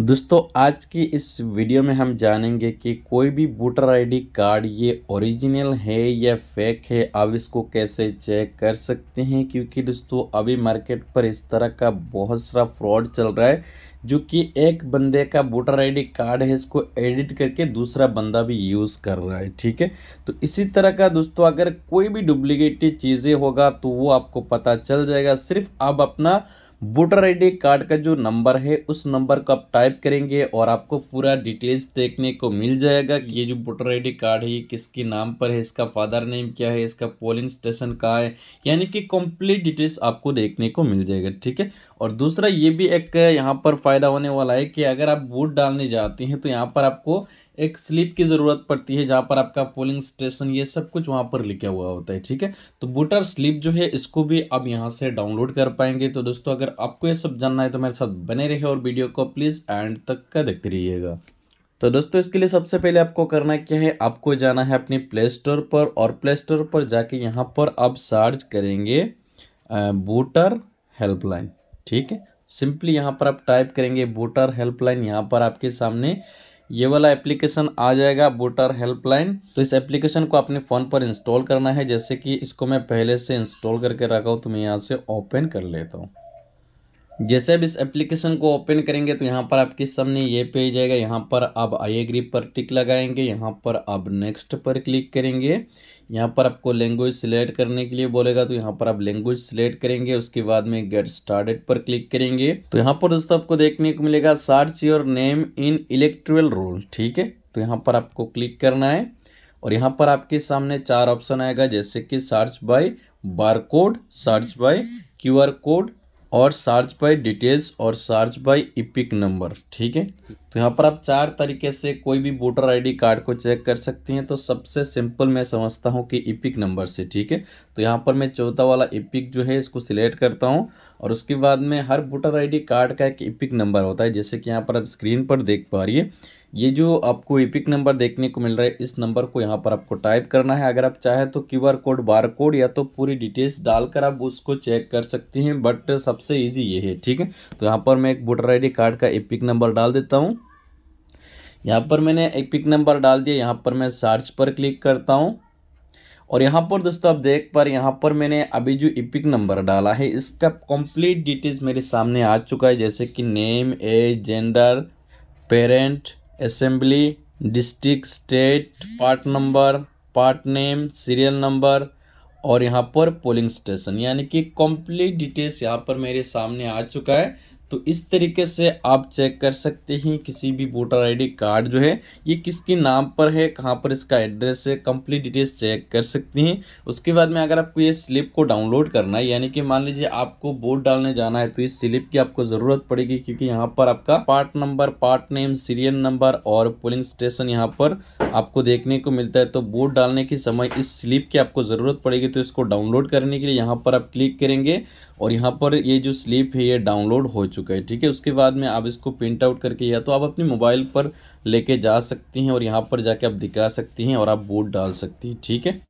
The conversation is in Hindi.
दोस्तों आज की इस वीडियो में हम जानेंगे कि कोई भी वोटर आईडी कार्ड ये ओरिजिनल है या फेक है आप इसको कैसे चेक कर सकते हैं क्योंकि दोस्तों अभी मार्केट पर इस तरह का बहुत सारा फ्रॉड चल रहा है जो कि एक बंदे का वोटर आईडी कार्ड है इसको एडिट करके दूसरा बंदा भी यूज़ कर रहा है ठीक है तो इसी तरह का दोस्तों अगर कोई भी डुप्लीकेटिव चीज़ें होगा तो वो आपको पता चल जाएगा सिर्फ आप अपना वोटर आईडी कार्ड का जो नंबर है उस नंबर को आप टाइप करेंगे और आपको पूरा डिटेल्स देखने को मिल जाएगा कि ये जो वोटर आईडी कार्ड है ये किसके नाम पर है इसका फादर नेम क्या है इसका पोलिंग स्टेशन कहाँ है यानी कि कंप्लीट डिटेल्स आपको देखने को मिल जाएगा ठीक है और दूसरा ये भी एक यहाँ पर फ़ायदा होने वाला है कि अगर आप वोट डालने जाते हैं तो यहाँ पर आपको एक स्लिप की ज़रूरत पड़ती है जहाँ पर आपका पोलिंग स्टेशन ये सब कुछ वहाँ पर लिखा हुआ होता है ठीक है तो वोटर स्लिप जो है इसको भी आप यहाँ से डाउनलोड कर पाएंगे तो दोस्तों अगर आपको ये सब जानना है तो मेरे साथ बने रहे और वीडियो को प्लीज़ एंड तक का देखते रहिएगा तो दोस्तों इसके लिए सबसे पहले आपको करना क्या है आपको जाना है अपने प्ले स्टोर पर और प्ले स्टोर पर जाके यहाँ पर आप सर्च करेंगे बूटर हेल्पलाइन ठीक है सिंपली यहाँ पर आप टाइप करेंगे बूटर हेल्पलाइन यहाँ पर आपके सामने ये वाला एप्लीकेशन आ जाएगा वोटर हेल्पलाइन तो इस एप्लीकेशन को अपने फ़ोन पर इंस्टॉल करना है जैसे कि इसको मैं पहले से इंस्टॉल करके रखा हूँ तो मैं यहाँ से ओपन कर लेता हूँ जैसे अब इस एप्लीकेशन को ओपन करेंगे तो यहाँ पर आपके सामने ये पेज आएगा यहाँ पर आप आई एग्री पर टिक लगाएंगे यहाँ पर आप नेक्स्ट पर क्लिक करेंगे यहाँ पर आपको लैंग्वेज सिलेक्ट करने के लिए बोलेगा तो यहाँ पर आप लैंग्वेज सिलेक्ट करेंगे उसके बाद में गेट स्टार्टेड पर क्लिक करेंगे तो यहाँ पर दोस्तों आपको देखने को मिलेगा search your name in electoral roll ठीक है तो यहाँ पर आपको क्लिक करना है और यहाँ पर आपके सामने चार ऑप्शन आएगा जैसे कि search by barcode search by QR code और सर्च बाय डिटेल्स और सर्च बाय इपिक नंबर ठीक है तो यहाँ पर आप चार तरीके से कोई भी वोटर आईडी कार्ड को चेक कर सकती हैं तो सबसे सिंपल मैं समझता हूँ कि इपिक नंबर से ठीक है तो यहाँ पर मैं चौथा वाला इपिक जो है इसको सिलेक्ट करता हूँ और उसके बाद में हर वोटर आईडी कार्ड का एक इपिक नंबर होता है जैसे कि यहाँ पर आप स्क्रीन पर देख पा रही है ये जो आपको इपिक नंबर देखने को मिल रहा है इस नंबर को यहाँ पर आपको टाइप करना है अगर आप चाहे तो क्यू कोड बार कोड या तो पूरी डिटेल्स डालकर आप उसको चेक कर सकते हैं बट सबसे ईजी ये है ठीक है तो यहाँ पर मैं एक वोटर आई कार्ड का इपिक नंबर डाल देता हूँ यहाँ पर मैंने इपिक नंबर डाल दिया यहाँ पर मैं सर्च पर क्लिक करता हूँ और यहाँ पर दोस्तों आप देख पर यहाँ पर मैंने अभी जो इपिक नंबर डाला है इसका कंप्लीट डिटेल्स मेरे सामने आ चुका है जैसे कि name age gender parent assembly district state part number part name serial number और यहाँ पर पोलिंग स्टेशन यानी कि कंप्लीट डिटेल्स यहाँ पर मेरे सामने आ चुका है तो इस तरीके से आप चेक कर सकते हैं किसी भी वोटर आईडी कार्ड जो है ये किसके नाम पर है कहाँ पर इसका एड्रेस है कंप्लीट डिटेल्स चेक कर सकते हैं उसके बाद में अगर आपको ये स्लिप को डाउनलोड करना है यानी कि मान लीजिए आपको वोट डालने जाना है तो इस स्लिप की आपको ज़रूरत पड़ेगी क्योंकि यहाँ पर आपका part number part name serial number और पोलिंग स्टेशन यहाँ पर आपको देखने को मिलता है तो वोट डालने के समय इस स्लिप की आपको ज़रूरत पड़ेगी तो इसको डाउनलोड करने के लिए यहाँ पर आप क्लिक करेंगे और यहाँ पर ये जो स्लिप है ये डाउनलोड हो चुका है ठीक है उसके बाद में आप इसको प्रिंट आउट करके या तो आप अपने मोबाइल पर लेके जा सकती हैं और यहाँ पर जाके आप दिखा सकती हैं और आप वोट डाल सकती हैं ठीक है